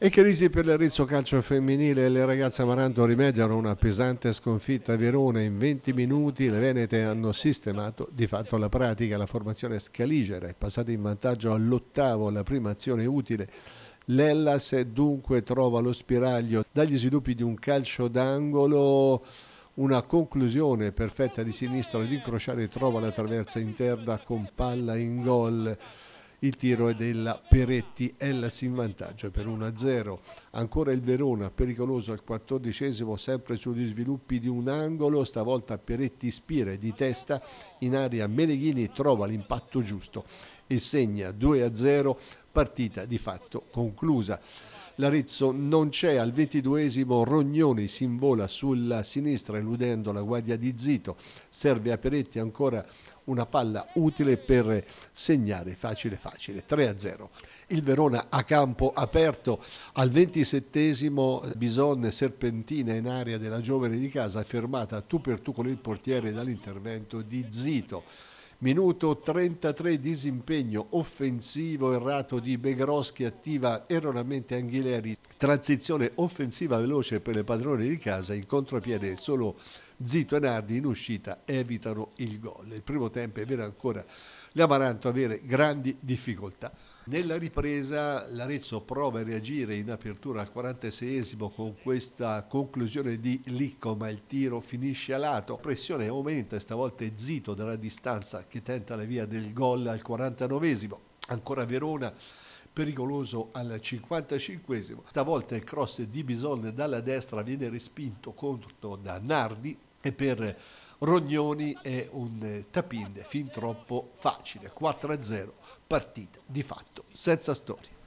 E crisi per l'Arezzo calcio femminile, le ragazze Amaranto rimediano una pesante sconfitta a Verona. In 20 minuti le Venete hanno sistemato di fatto la pratica. La formazione scaligera è passata in vantaggio all'ottavo, la prima azione utile. L'Ellas dunque trova lo spiraglio dagli sviluppi di un calcio d'angolo una conclusione perfetta di sinistra di Crociare trova la traversa interna con palla in gol. Il tiro è della Peretti, Ellas in vantaggio per 1-0. Ancora il Verona, pericoloso al quattordicesimo, sempre sugli sviluppi di un angolo. Stavolta Peretti spira di testa in aria. Meneghini trova l'impatto giusto e segna 2-0, partita di fatto conclusa. L'Arizzo non c'è, al ventiduesimo Rognoni si invola sulla sinistra eludendo la guardia di Zito, serve a Peretti ancora una palla utile per segnare facile facile 3 0 il Verona a campo aperto al 27 Bison serpentina in area della giovane di casa fermata tu per tu con il portiere dall'intervento di Zito Minuto 33 disimpegno offensivo errato di Begroschi, attiva erroneamente Anghileri. Transizione offensiva veloce per le padrone di casa, in contropiede solo Zito e Nardi in uscita evitano il gol. Il primo tempo è vero ancora l'Amaranto avere grandi difficoltà. Nella ripresa l'Arezzo prova a reagire in apertura al 46esimo con questa conclusione di Licco, ma il tiro finisce a lato. Pressione aumenta, stavolta è Zito dalla distanza che tenta la via del gol al 49esimo, ancora Verona pericoloso al 55esimo, stavolta il cross di Bison dalla destra viene respinto contro da Nardi e per Rognoni è un tapin fin troppo facile, 4-0, partita di fatto senza storia.